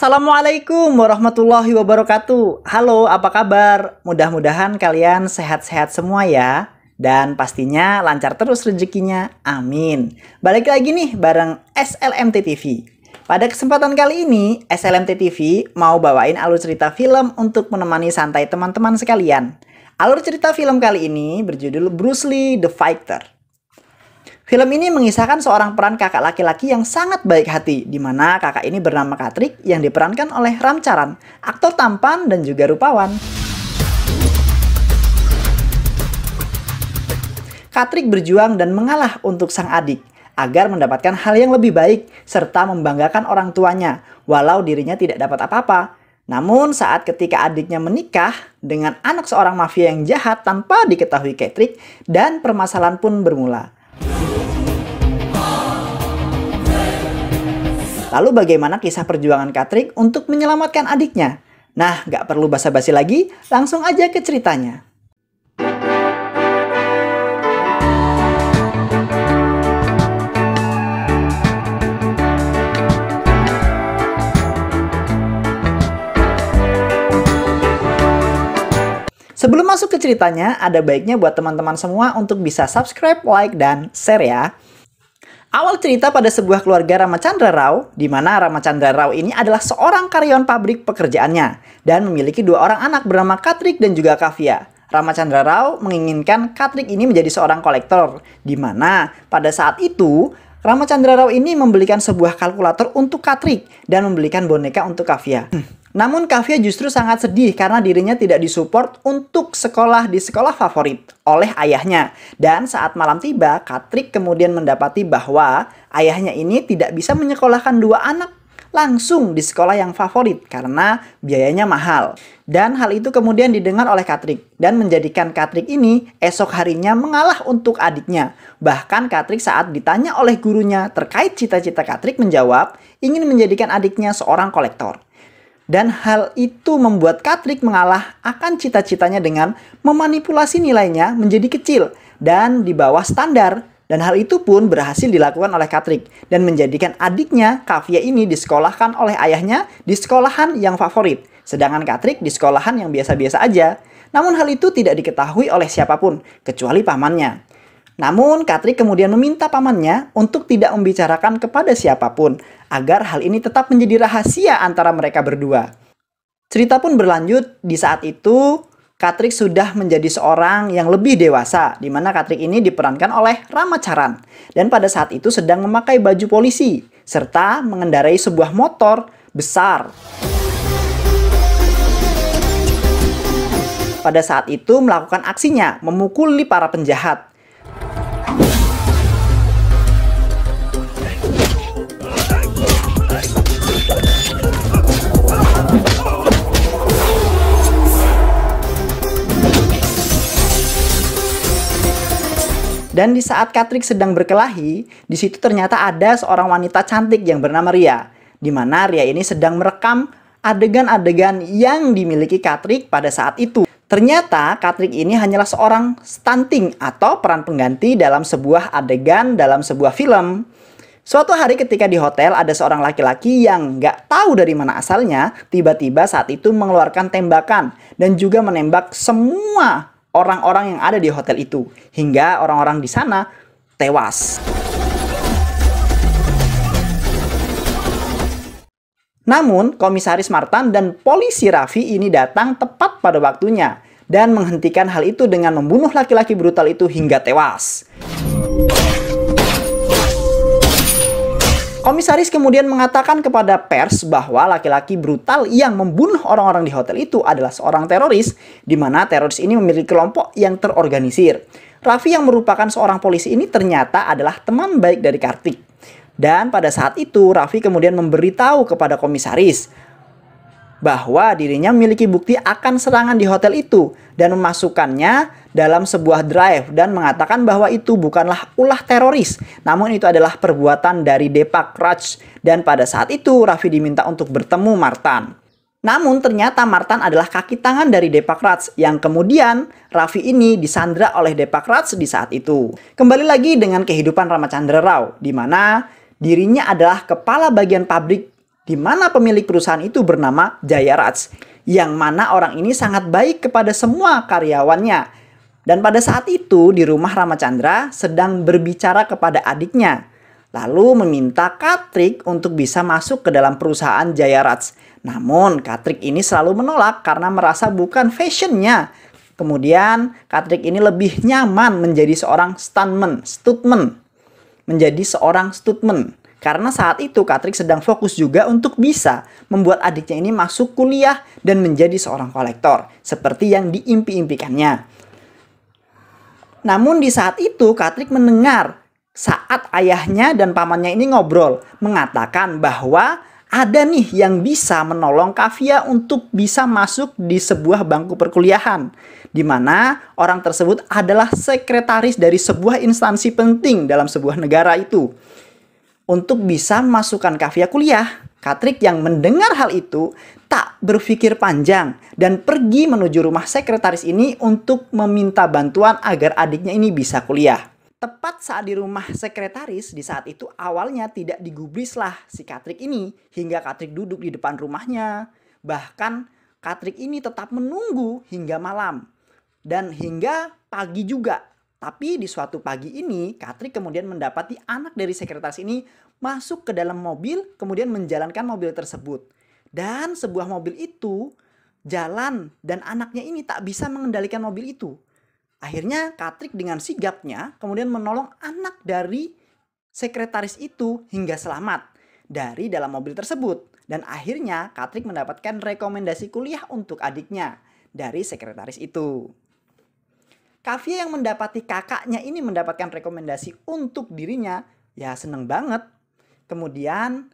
Assalamualaikum warahmatullahi wabarakatuh. Halo, apa kabar? Mudah-mudahan kalian sehat-sehat semua ya. Dan pastinya lancar terus rezekinya. Amin. Balik lagi nih bareng SLMT TV. Pada kesempatan kali ini, SLMT TV mau bawain alur cerita film untuk menemani santai teman-teman sekalian. Alur cerita film kali ini berjudul Bruce Lee The Fighter. Film ini mengisahkan seorang peran kakak laki-laki yang sangat baik hati, di mana kakak ini bernama Katrik yang diperankan oleh Ram Charan, aktor tampan dan juga rupawan. Katrik berjuang dan mengalah untuk sang adik agar mendapatkan hal yang lebih baik serta membanggakan orang tuanya walau dirinya tidak dapat apa-apa. Namun saat ketika adiknya menikah dengan anak seorang mafia yang jahat tanpa diketahui Katrik dan permasalahan pun bermula. Lalu bagaimana kisah perjuangan Katrik untuk menyelamatkan adiknya? Nah, nggak perlu basa-basi lagi, langsung aja ke ceritanya. Sebelum masuk ke ceritanya, ada baiknya buat teman-teman semua untuk bisa subscribe, like, dan share ya. Awal cerita pada sebuah keluarga Ramachandra Rao, di mana Ramachandra Rao ini adalah seorang karyawan pabrik pekerjaannya dan memiliki dua orang anak bernama Katrik dan juga Kavia. Ramachandra Rao menginginkan Katrik ini menjadi seorang kolektor, di mana pada saat itu Ramachandra Rao ini membelikan sebuah kalkulator untuk Katrik dan membelikan boneka untuk Kavia. Hmm. Namun Kavya justru sangat sedih karena dirinya tidak disupport untuk sekolah di sekolah favorit oleh ayahnya. Dan saat malam tiba, Katrik kemudian mendapati bahwa ayahnya ini tidak bisa menyekolahkan dua anak langsung di sekolah yang favorit karena biayanya mahal. Dan hal itu kemudian didengar oleh Katrik dan menjadikan Katrik ini esok harinya mengalah untuk adiknya. Bahkan Katrik saat ditanya oleh gurunya terkait cita-cita Katrik menjawab ingin menjadikan adiknya seorang kolektor. Dan hal itu membuat Katrik mengalah akan cita-citanya dengan memanipulasi nilainya menjadi kecil dan di bawah standar. Dan hal itu pun berhasil dilakukan oleh Katrik dan menjadikan adiknya Kavya ini disekolahkan oleh ayahnya di sekolahan yang favorit. Sedangkan Katrik di sekolahan yang biasa-biasa aja. Namun hal itu tidak diketahui oleh siapapun kecuali pamannya. Namun, Katri kemudian meminta pamannya untuk tidak membicarakan kepada siapapun agar hal ini tetap menjadi rahasia antara mereka berdua. Cerita pun berlanjut di saat itu Katrik sudah menjadi seorang yang lebih dewasa, di mana Katrik ini diperankan oleh Rama Charan, dan pada saat itu sedang memakai baju polisi, serta mengendarai sebuah motor besar. Pada saat itu melakukan aksinya, memukuli para penjahat. Dan di saat Katrik sedang berkelahi, di situ ternyata ada seorang wanita cantik yang bernama Ria, di mana Ria ini sedang merekam adegan-adegan yang dimiliki Katrik pada saat itu. Ternyata Katrik ini hanyalah seorang stunting atau peran pengganti dalam sebuah adegan dalam sebuah film. Suatu hari ketika di hotel ada seorang laki-laki yang nggak tahu dari mana asalnya tiba-tiba saat itu mengeluarkan tembakan dan juga menembak semua orang-orang yang ada di hotel itu hingga orang-orang di sana tewas. Namun, Komisaris Martan dan polisi Raffi ini datang tepat pada waktunya dan menghentikan hal itu dengan membunuh laki-laki brutal itu hingga tewas. Komisaris kemudian mengatakan kepada pers bahwa laki-laki brutal yang membunuh orang-orang di hotel itu adalah seorang teroris, di mana teroris ini memiliki kelompok yang terorganisir. Raffi yang merupakan seorang polisi ini ternyata adalah teman baik dari Kartik. Dan pada saat itu Raffi kemudian memberitahu kepada komisaris bahwa dirinya memiliki bukti akan serangan di hotel itu dan memasukkannya dalam sebuah drive dan mengatakan bahwa itu bukanlah ulah teroris namun itu adalah perbuatan dari Depak Raj dan pada saat itu Raffi diminta untuk bertemu Martan. Namun ternyata Martan adalah kaki tangan dari Depak Raj yang kemudian Raffi ini disandra oleh Depak Raj di saat itu. Kembali lagi dengan kehidupan Ramachandra Rao di mana Dirinya adalah kepala bagian pabrik di mana pemilik perusahaan itu bernama Raj, yang mana orang ini sangat baik kepada semua karyawannya. Dan pada saat itu di rumah Ramachandra sedang berbicara kepada adiknya, lalu meminta Katrik untuk bisa masuk ke dalam perusahaan Raj. Namun Katrik ini selalu menolak karena merasa bukan fashionnya. Kemudian Katrik ini lebih nyaman menjadi seorang stuntman, stuntman menjadi seorang studmen karena saat itu Katrik sedang fokus juga untuk bisa membuat adiknya ini masuk kuliah dan menjadi seorang kolektor, seperti yang diimpi-impikannya. Namun di saat itu Katrik mendengar saat ayahnya dan pamannya ini ngobrol, mengatakan bahwa ada nih yang bisa menolong Kavia untuk bisa masuk di sebuah bangku perkuliahan di mana orang tersebut adalah sekretaris dari sebuah instansi penting dalam sebuah negara itu. Untuk bisa masukkan Kavia kuliah, Katrik yang mendengar hal itu tak berpikir panjang dan pergi menuju rumah sekretaris ini untuk meminta bantuan agar adiknya ini bisa kuliah. Tepat saat di rumah sekretaris, di saat itu awalnya tidak digubrislah si Katrik ini hingga Katrik duduk di depan rumahnya. Bahkan Katrik ini tetap menunggu hingga malam dan hingga pagi juga. Tapi di suatu pagi ini Katrik kemudian mendapati anak dari sekretaris ini masuk ke dalam mobil kemudian menjalankan mobil tersebut. Dan sebuah mobil itu jalan dan anaknya ini tak bisa mengendalikan mobil itu. Akhirnya Katrik dengan sigapnya kemudian menolong anak dari sekretaris itu hingga selamat dari dalam mobil tersebut. Dan akhirnya Katrik mendapatkan rekomendasi kuliah untuk adiknya dari sekretaris itu. Kavia yang mendapati kakaknya ini mendapatkan rekomendasi untuk dirinya, ya seneng banget. Kemudian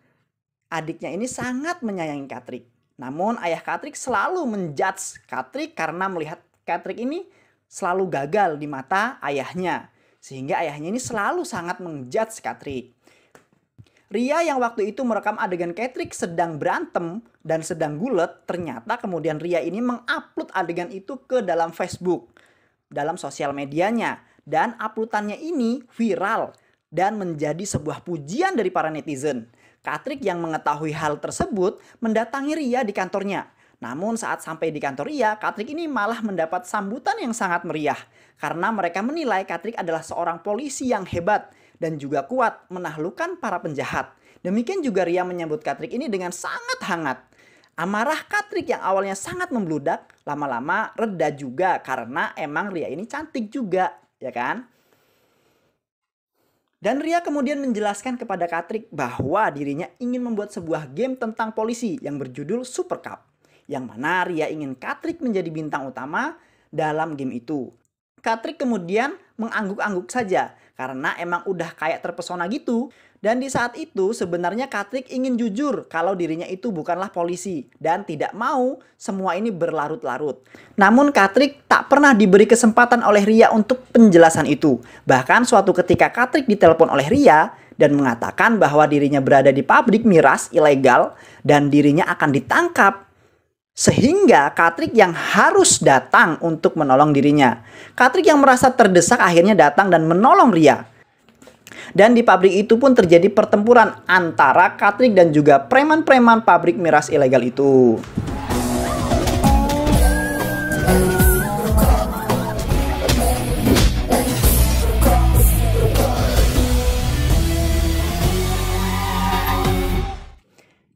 adiknya ini sangat menyayangi Katrik. Namun ayah Katrik selalu menjudge Katrik karena melihat Katrik ini selalu gagal di mata ayahnya. Sehingga ayahnya ini selalu sangat mengejudge Katrik. Ria yang waktu itu merekam adegan Katrik sedang berantem dan sedang gulet, ternyata kemudian Ria ini mengupload adegan itu ke dalam Facebook, dalam sosial medianya. Dan uploadannya ini viral dan menjadi sebuah pujian dari para netizen. Katrik yang mengetahui hal tersebut mendatangi Ria di kantornya namun saat sampai di kantor ia, Katrik ini malah mendapat sambutan yang sangat meriah karena mereka menilai Katrik adalah seorang polisi yang hebat dan juga kuat menaklukkan para penjahat. Demikian juga Ria menyambut Katrik ini dengan sangat hangat. Amarah Katrik yang awalnya sangat membludak lama-lama reda juga karena emang Ria ini cantik juga, ya kan? Dan Ria kemudian menjelaskan kepada Katrik bahwa dirinya ingin membuat sebuah game tentang polisi yang berjudul Super Cup. Yang mana Ria ingin Katrik menjadi bintang utama dalam game itu. Katrik kemudian mengangguk-angguk saja karena emang udah kayak terpesona gitu. Dan di saat itu sebenarnya Katrik ingin jujur kalau dirinya itu bukanlah polisi dan tidak mau semua ini berlarut-larut. Namun Katrik tak pernah diberi kesempatan oleh Ria untuk penjelasan itu. Bahkan suatu ketika Katrik ditelepon oleh Ria dan mengatakan bahwa dirinya berada di pabrik miras ilegal dan dirinya akan ditangkap sehingga Katrik yang harus datang untuk menolong dirinya. Katrik yang merasa terdesak akhirnya datang dan menolong Ria. Dan di pabrik itu pun terjadi pertempuran antara Katrik dan juga preman-preman pabrik miras ilegal itu.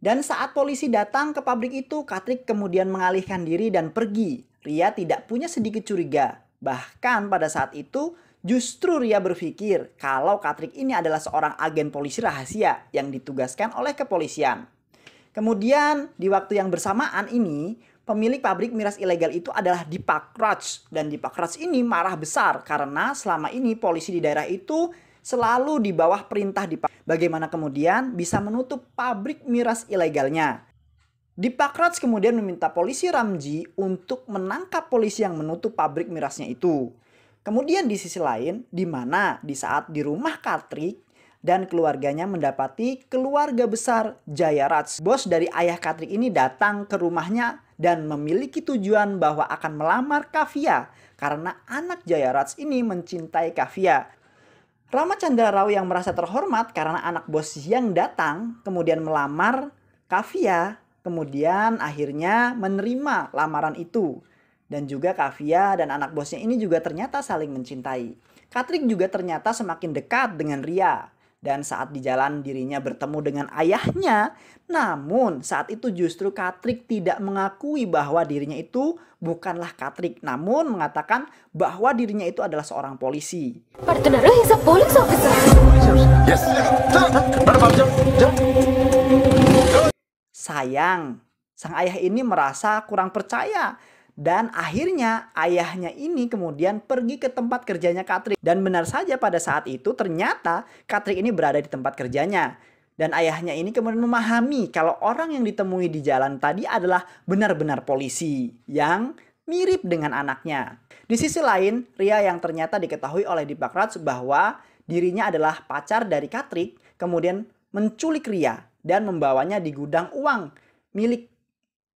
Dan saat polisi datang ke pabrik itu, Katrik kemudian mengalihkan diri dan pergi. Ria tidak punya sedikit curiga. Bahkan pada saat itu, justru Ria berpikir kalau Katrik ini adalah seorang agen polisi rahasia yang ditugaskan oleh kepolisian. Kemudian, di waktu yang bersamaan ini, pemilik pabrik miras ilegal itu adalah Dipak Raj. Dan Dipak Raj ini marah besar karena selama ini polisi di daerah itu selalu di bawah perintah Bagaimana kemudian bisa menutup pabrik miras ilegalnya? Dipakrats kemudian meminta polisi Ramji untuk menangkap polisi yang menutup pabrik mirasnya itu. Kemudian di sisi lain, di mana di saat di rumah Katrik dan keluarganya mendapati keluarga besar Jayarats. Bos dari ayah Katrik ini datang ke rumahnya dan memiliki tujuan bahwa akan melamar Kavia karena anak Jayarats ini mencintai Kavia. Rama Chandra Rao yang merasa terhormat karena anak bos yang datang kemudian melamar Kavia, kemudian akhirnya menerima lamaran itu. Dan juga Kavia dan anak bosnya ini juga ternyata saling mencintai. Katrik juga ternyata semakin dekat dengan Ria dan saat di jalan dirinya bertemu dengan ayahnya. Namun saat itu justru Katrik tidak mengakui bahwa dirinya itu bukanlah Katrik, namun mengatakan bahwa dirinya itu adalah seorang polisi. Sayang, sang ayah ini merasa kurang percaya dan akhirnya ayahnya ini kemudian pergi ke tempat kerjanya Katrik. Dan benar saja pada saat itu ternyata Katrik ini berada di tempat kerjanya. Dan ayahnya ini kemudian memahami kalau orang yang ditemui di jalan tadi adalah benar-benar polisi yang mirip dengan anaknya. Di sisi lain, Ria yang ternyata diketahui oleh Deepak Raj bahwa dirinya adalah pacar dari Katrik kemudian menculik Ria dan membawanya di gudang uang milik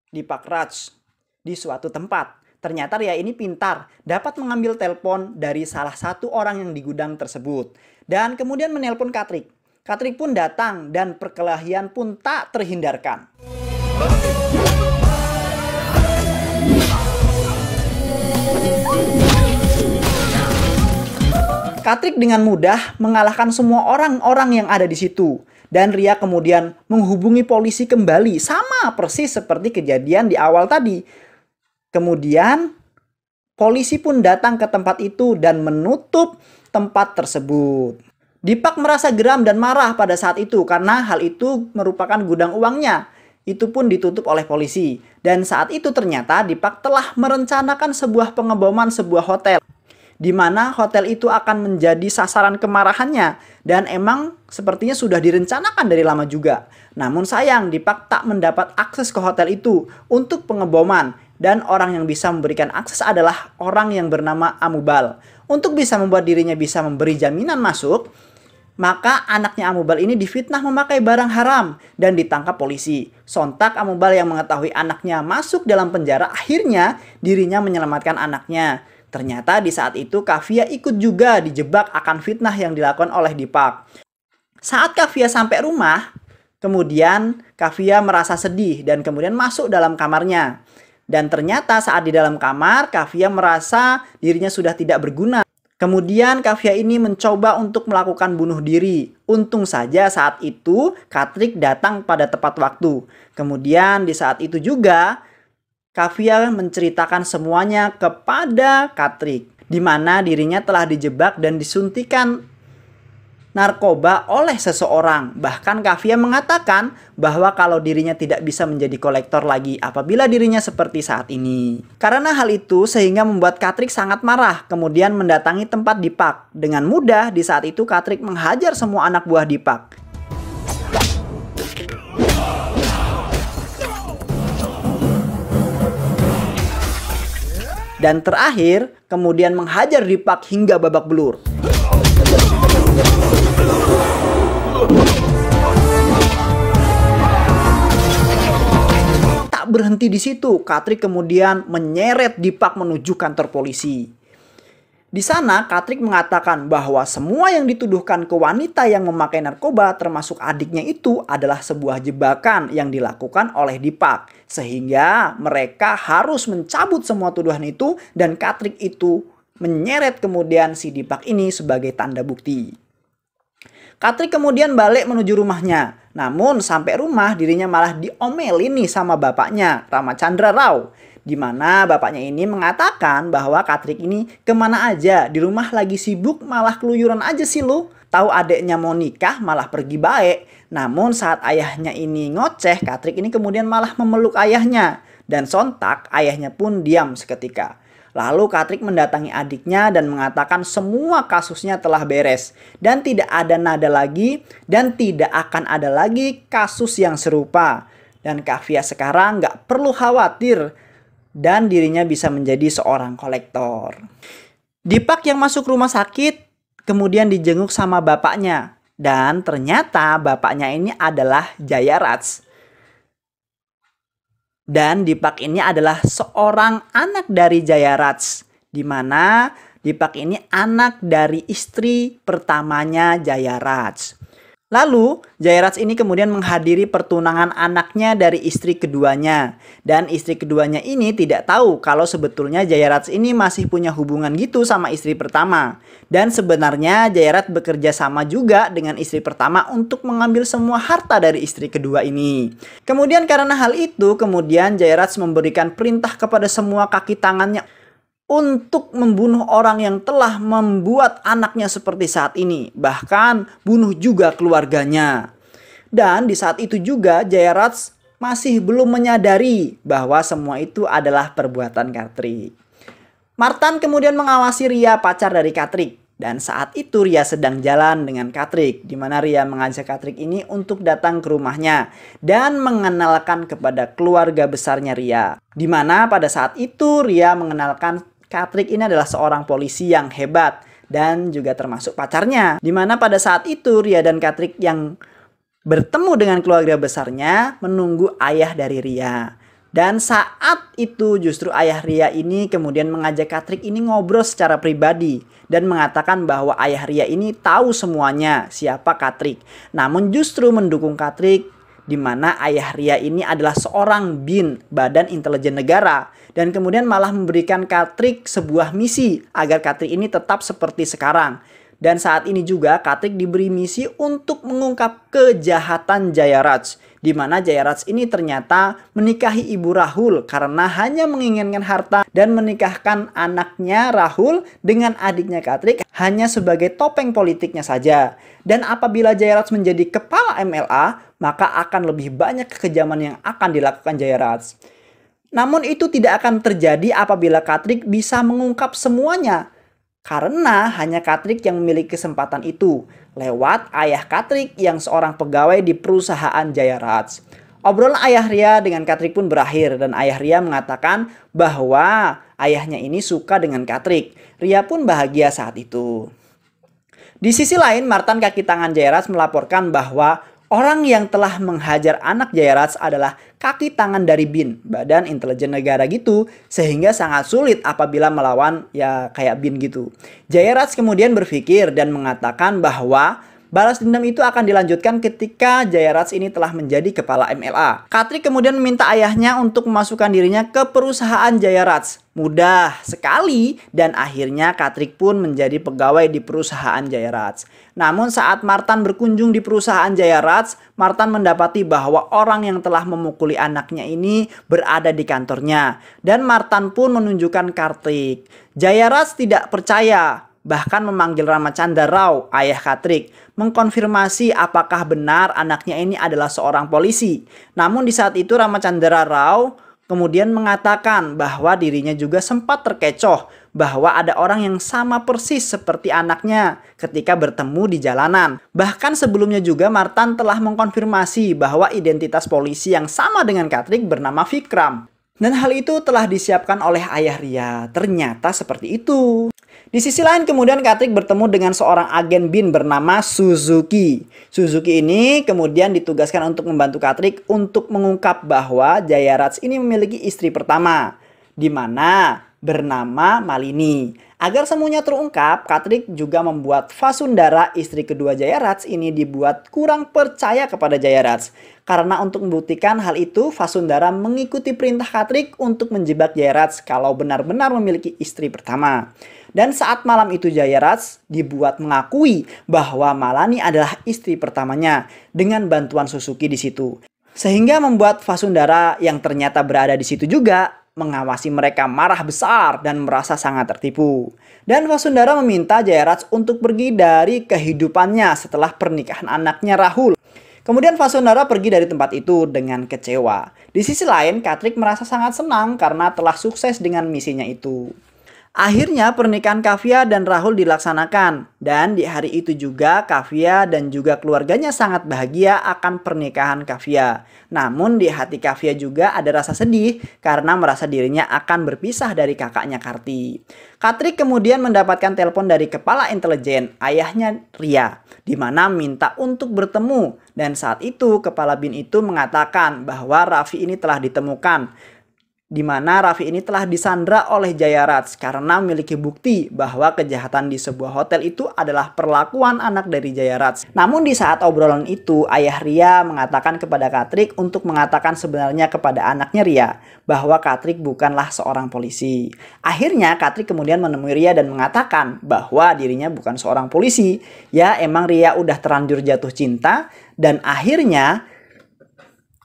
Deepak Raj di suatu tempat. Ternyata Ria ini pintar, dapat mengambil telepon dari salah satu orang yang di gudang tersebut. Dan kemudian menelpon Katrik. Katrik pun datang dan perkelahian pun tak terhindarkan. Katrik dengan mudah mengalahkan semua orang-orang yang ada di situ. Dan Ria kemudian menghubungi polisi kembali sama persis seperti kejadian di awal tadi. Kemudian polisi pun datang ke tempat itu dan menutup tempat tersebut. Dipak merasa geram dan marah pada saat itu karena hal itu merupakan gudang uangnya. Itu pun ditutup oleh polisi. Dan saat itu ternyata Dipak telah merencanakan sebuah pengeboman sebuah hotel. Di mana hotel itu akan menjadi sasaran kemarahannya. Dan emang sepertinya sudah direncanakan dari lama juga. Namun sayang Dipak tak mendapat akses ke hotel itu untuk pengeboman dan orang yang bisa memberikan akses adalah orang yang bernama Amubal. Untuk bisa membuat dirinya bisa memberi jaminan masuk, maka anaknya Amubal ini difitnah memakai barang haram dan ditangkap polisi. Sontak Amubal yang mengetahui anaknya masuk dalam penjara akhirnya dirinya menyelamatkan anaknya. Ternyata di saat itu Kafia ikut juga dijebak akan fitnah yang dilakukan oleh Dipak. Saat Kafia sampai rumah, kemudian Kafia merasa sedih dan kemudian masuk dalam kamarnya. Dan ternyata saat di dalam kamar, Kavia merasa dirinya sudah tidak berguna. Kemudian Kavia ini mencoba untuk melakukan bunuh diri. Untung saja saat itu Katrik datang pada tepat waktu. Kemudian di saat itu juga Kavia menceritakan semuanya kepada Katrik di mana dirinya telah dijebak dan disuntikan narkoba oleh seseorang. Bahkan Kafia mengatakan bahwa kalau dirinya tidak bisa menjadi kolektor lagi apabila dirinya seperti saat ini. Karena hal itu sehingga membuat Katrik sangat marah kemudian mendatangi tempat Dipak. Dengan mudah di saat itu Katrik menghajar semua anak buah Dipak. dan terakhir kemudian menghajar Dipak hingga babak belur. berhenti di situ. Katrik kemudian menyeret Dipak menuju kantor polisi. Di sana, Katrik mengatakan bahwa semua yang dituduhkan ke wanita yang memakai narkoba termasuk adiknya itu adalah sebuah jebakan yang dilakukan oleh Dipak. Sehingga mereka harus mencabut semua tuduhan itu dan Katrik itu menyeret kemudian si Dipak ini sebagai tanda bukti. Katrik kemudian balik menuju rumahnya. Namun sampai rumah dirinya malah diomelin nih sama bapaknya, Ramachandra Rao. Di mana bapaknya ini mengatakan bahwa Katrik ini kemana aja, di rumah lagi sibuk malah keluyuran aja sih lu. Tahu adeknya mau nikah malah pergi baik. Namun saat ayahnya ini ngoceh, Katrik ini kemudian malah memeluk ayahnya. Dan sontak ayahnya pun diam seketika. Lalu Katrik mendatangi adiknya dan mengatakan semua kasusnya telah beres dan tidak ada nada lagi dan tidak akan ada lagi kasus yang serupa. Dan Kavia sekarang nggak perlu khawatir dan dirinya bisa menjadi seorang kolektor. Dipak yang masuk rumah sakit kemudian dijenguk sama bapaknya dan ternyata bapaknya ini adalah Jayarats dan Dipak ini adalah seorang anak dari Jayarats, di mana Dipak ini anak dari istri pertamanya Jayarats. Lalu, Jayarat ini kemudian menghadiri pertunangan anaknya dari istri keduanya. Dan istri keduanya ini tidak tahu kalau sebetulnya Jayarat ini masih punya hubungan gitu sama istri pertama. Dan sebenarnya Jayarat bekerja sama juga dengan istri pertama untuk mengambil semua harta dari istri kedua ini. Kemudian karena hal itu, kemudian Jairaj memberikan perintah kepada semua kaki tangannya untuk membunuh orang yang telah membuat anaknya seperti saat ini, bahkan bunuh juga keluarganya. Dan di saat itu juga Jayarats masih belum menyadari bahwa semua itu adalah perbuatan Katri. Martan kemudian mengawasi Ria pacar dari Katrik dan saat itu Ria sedang jalan dengan Katrik di mana Ria mengajak Katrik ini untuk datang ke rumahnya dan mengenalkan kepada keluarga besarnya Ria. Di mana pada saat itu Ria mengenalkan Katrik ini adalah seorang polisi yang hebat dan juga termasuk pacarnya. Dimana pada saat itu Ria dan Katrik yang bertemu dengan keluarga besarnya menunggu ayah dari Ria. Dan saat itu justru ayah Ria ini kemudian mengajak Katrik ini ngobrol secara pribadi dan mengatakan bahwa ayah Ria ini tahu semuanya siapa Katrik. Namun justru mendukung Katrik di mana ayah Ria ini adalah seorang bin badan intelijen negara dan kemudian malah memberikan Katrik sebuah misi agar Katrik ini tetap seperti sekarang. Dan saat ini juga Katrik diberi misi untuk mengungkap kejahatan Jayaraj di mana Jairats ini ternyata menikahi ibu Rahul karena hanya menginginkan harta dan menikahkan anaknya Rahul dengan adiknya Katrik hanya sebagai topeng politiknya saja. Dan apabila Jairats menjadi kepala MLA, maka akan lebih banyak kekejaman yang akan dilakukan Jairats. Namun itu tidak akan terjadi apabila Katrik bisa mengungkap semuanya karena hanya Katrik yang memiliki kesempatan itu lewat ayah Katrik yang seorang pegawai di perusahaan Jaya Raj. Obrolan ayah Ria dengan Katrik pun berakhir dan ayah Ria mengatakan bahwa ayahnya ini suka dengan Katrik. Ria pun bahagia saat itu. Di sisi lain, Martan kaki tangan Jairas melaporkan bahwa Orang yang telah menghajar anak Jairats adalah kaki tangan dari Bin, badan intelijen negara gitu, sehingga sangat sulit apabila melawan ya kayak Bin gitu. Jairats kemudian berpikir dan mengatakan bahwa Balas dendam itu akan dilanjutkan ketika Jayaraj ini telah menjadi kepala MLA. Katri kemudian meminta ayahnya untuk memasukkan dirinya ke perusahaan Jayaraj. Mudah sekali dan akhirnya Katrik pun menjadi pegawai di perusahaan Jayaraj. Namun saat Martan berkunjung di perusahaan Jayaraj, Martan mendapati bahwa orang yang telah memukuli anaknya ini berada di kantornya. Dan Martan pun menunjukkan Kartik. Jayaraj tidak percaya bahkan memanggil Rama Chandra Rao, ayah Katrik, mengkonfirmasi apakah benar anaknya ini adalah seorang polisi. Namun di saat itu Rama Chandra Rao kemudian mengatakan bahwa dirinya juga sempat terkecoh bahwa ada orang yang sama persis seperti anaknya ketika bertemu di jalanan. Bahkan sebelumnya juga Martan telah mengkonfirmasi bahwa identitas polisi yang sama dengan Katrik bernama Vikram. Dan hal itu telah disiapkan oleh ayah Ria. Ternyata seperti itu. Di sisi lain kemudian Katrik bertemu dengan seorang agen BIN bernama Suzuki. Suzuki ini kemudian ditugaskan untuk membantu Katrik untuk mengungkap bahwa Jayarats ini memiliki istri pertama. Di mana bernama Malini. Agar semuanya terungkap, Katrik juga membuat Vasundara, istri kedua Jayarats ini dibuat kurang percaya kepada Jayarats. Karena untuk membuktikan hal itu, Vasundara mengikuti perintah Katrik untuk menjebak Jayarats kalau benar-benar memiliki istri pertama. Dan saat malam itu Jayarats dibuat mengakui bahwa Malani adalah istri pertamanya dengan bantuan Suzuki di situ. Sehingga membuat Vasundara yang ternyata berada di situ juga mengawasi mereka marah besar dan merasa sangat tertipu. Dan Vasundara meminta Jayaraj untuk pergi dari kehidupannya setelah pernikahan anaknya Rahul. Kemudian Vasundara pergi dari tempat itu dengan kecewa. Di sisi lain, Katrik merasa sangat senang karena telah sukses dengan misinya itu. Akhirnya pernikahan Kavia dan Rahul dilaksanakan dan di hari itu juga Kavia dan juga keluarganya sangat bahagia akan pernikahan Kavia. Namun di hati Kavia juga ada rasa sedih karena merasa dirinya akan berpisah dari kakaknya Karti. Katri kemudian mendapatkan telepon dari kepala intelijen ayahnya Ria di mana minta untuk bertemu dan saat itu kepala bin itu mengatakan bahwa Raffi ini telah ditemukan di mana Raffi ini telah disandra oleh Jayarats karena memiliki bukti bahwa kejahatan di sebuah hotel itu adalah perlakuan anak dari Jayarats. Namun di saat obrolan itu, ayah Ria mengatakan kepada Katrik untuk mengatakan sebenarnya kepada anaknya Ria bahwa Katrik bukanlah seorang polisi. Akhirnya Katrik kemudian menemui Ria dan mengatakan bahwa dirinya bukan seorang polisi. Ya emang Ria udah terlanjur jatuh cinta dan akhirnya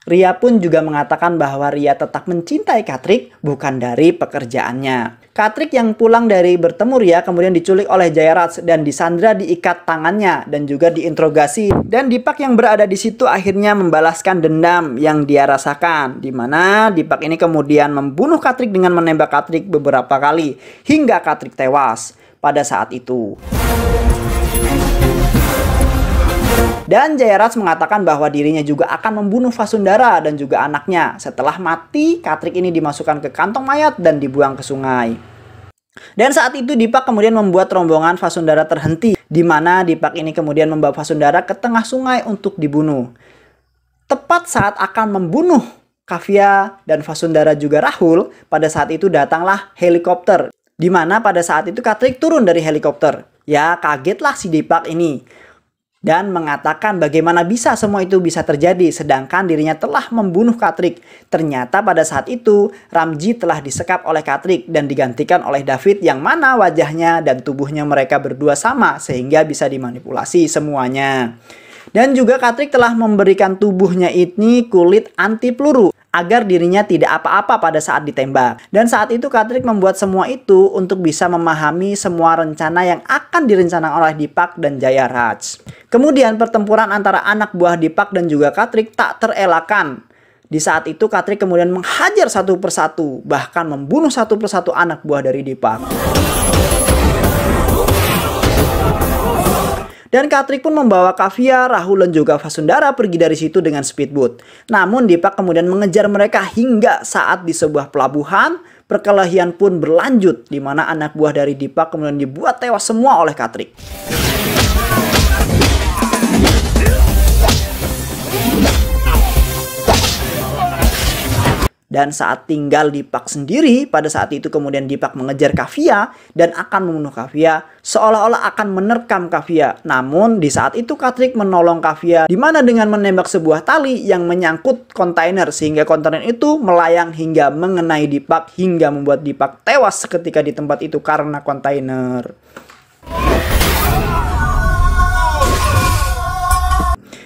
Ria pun juga mengatakan bahwa Ria tetap mencintai Katrik bukan dari pekerjaannya. Katrik yang pulang dari bertemu Ria kemudian diculik oleh Jairaj dan disandra diikat tangannya dan juga diinterogasi. Dan Dipak yang berada di situ akhirnya membalaskan dendam yang dia rasakan. Di mana Dipak ini kemudian membunuh Katrik dengan menembak Katrik beberapa kali hingga Katrik tewas pada saat itu. Dan Jayaraj mengatakan bahwa dirinya juga akan membunuh Vasundara dan juga anaknya. Setelah mati, Katrik ini dimasukkan ke kantong mayat dan dibuang ke sungai. Dan saat itu Dipak kemudian membuat rombongan Vasundara terhenti, di mana Dipak ini kemudian membawa Vasundara ke tengah sungai untuk dibunuh. Tepat saat akan membunuh Kavya dan Vasundara juga Rahul, pada saat itu datanglah helikopter. Di mana pada saat itu Katrik turun dari helikopter. Ya kagetlah si Dipak ini dan mengatakan bagaimana bisa semua itu bisa terjadi sedangkan dirinya telah membunuh Katrik. Ternyata pada saat itu Ramji telah disekap oleh Katrik dan digantikan oleh David yang mana wajahnya dan tubuhnya mereka berdua sama sehingga bisa dimanipulasi semuanya. Dan juga Katrik telah memberikan tubuhnya ini kulit anti peluru agar dirinya tidak apa-apa pada saat ditembak. Dan saat itu Katrik membuat semua itu untuk bisa memahami semua rencana yang akan direncanakan oleh Dipak dan Jayaraj. Kemudian pertempuran antara anak buah Dipak dan juga Katrik tak terelakkan di saat itu Katrik kemudian menghajar satu persatu, bahkan membunuh satu persatu anak buah dari Dipak. Dan Katrik pun membawa Kavia, Rahul dan juga Vasundara pergi dari situ dengan speedboat. Namun Dipa kemudian mengejar mereka hingga saat di sebuah pelabuhan perkelahian pun berlanjut di mana anak buah dari Dipa kemudian dibuat tewas semua oleh Katrik. Dan saat tinggal di Pak sendiri, pada saat itu kemudian Dipak mengejar Kavia dan akan membunuh Kavia, seolah-olah akan menerkam Kavia. Namun di saat itu Katrik menolong Kavia, di mana dengan menembak sebuah tali yang menyangkut kontainer sehingga kontainer itu melayang hingga mengenai Dipak hingga membuat Dipak tewas seketika di tempat itu karena kontainer.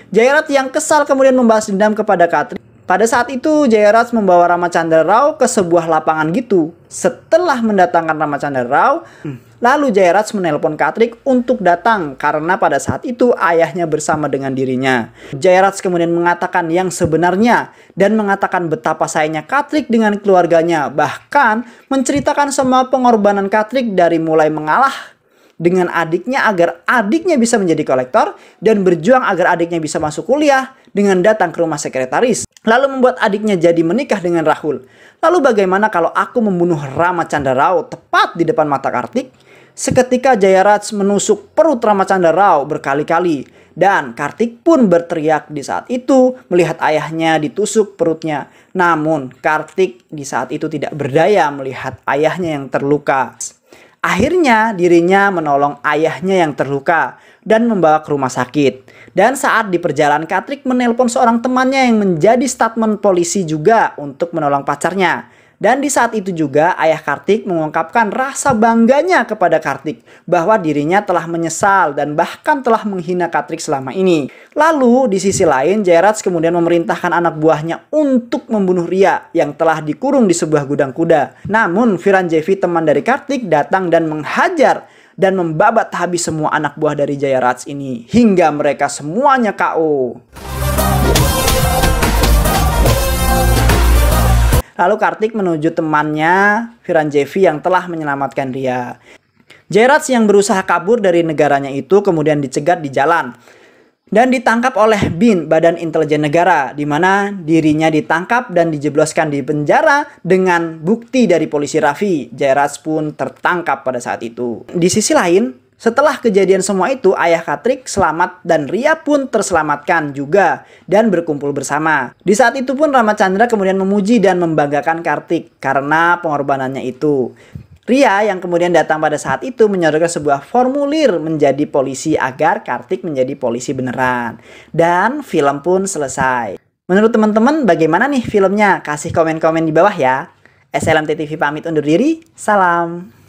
Jairat yang kesal kemudian membahas dendam kepada Katrik pada saat itu, Jayaraj membawa Ramachandra Rao ke sebuah lapangan gitu. Setelah mendatangkan Ramachandra Rao, hmm. lalu Jayaraj menelpon Katrik untuk datang karena pada saat itu ayahnya bersama dengan dirinya. Jayaraj kemudian mengatakan yang sebenarnya dan mengatakan betapa sayangnya Katrik dengan keluarganya, bahkan menceritakan semua pengorbanan Katrik dari mulai mengalah dengan adiknya agar adiknya bisa menjadi kolektor dan berjuang agar adiknya bisa masuk kuliah dengan datang ke rumah sekretaris. Lalu membuat adiknya jadi menikah dengan Rahul. Lalu bagaimana kalau aku membunuh Rama Rao tepat di depan mata Kartik? Seketika Jayaraj menusuk perut Rama Rao berkali-kali dan Kartik pun berteriak di saat itu melihat ayahnya ditusuk perutnya. Namun Kartik di saat itu tidak berdaya melihat ayahnya yang terluka. Akhirnya dirinya menolong ayahnya yang terluka dan membawa ke rumah sakit. Dan saat di perjalanan Katrik menelpon seorang temannya yang menjadi statement polisi juga untuk menolong pacarnya. Dan di saat itu juga ayah Kartik mengungkapkan rasa bangganya kepada Kartik bahwa dirinya telah menyesal dan bahkan telah menghina Kartik selama ini. Lalu di sisi lain Jairats kemudian memerintahkan anak buahnya untuk membunuh Ria yang telah dikurung di sebuah gudang kuda. Namun Jevi teman dari Kartik datang dan menghajar dan membabat habis semua anak buah dari Jairats ini hingga mereka semuanya KO. Lalu Kartik menuju temannya Jevi yang telah menyelamatkan dia. Jerats yang berusaha kabur dari negaranya itu kemudian dicegat di jalan dan ditangkap oleh BIN, Badan Intelijen Negara, di mana dirinya ditangkap dan dijebloskan di penjara dengan bukti dari polisi Raffi. Jerats pun tertangkap pada saat itu. Di sisi lain, setelah kejadian semua itu, ayah Katrik selamat dan Ria pun terselamatkan juga dan berkumpul bersama. Di saat itu pun Ramachandra kemudian memuji dan membanggakan Kartik karena pengorbanannya itu. Ria yang kemudian datang pada saat itu menyodorkan sebuah formulir menjadi polisi agar Kartik menjadi polisi beneran. Dan film pun selesai. Menurut teman-teman bagaimana nih filmnya? Kasih komen-komen di bawah ya. SLMT TV pamit undur diri. Salam.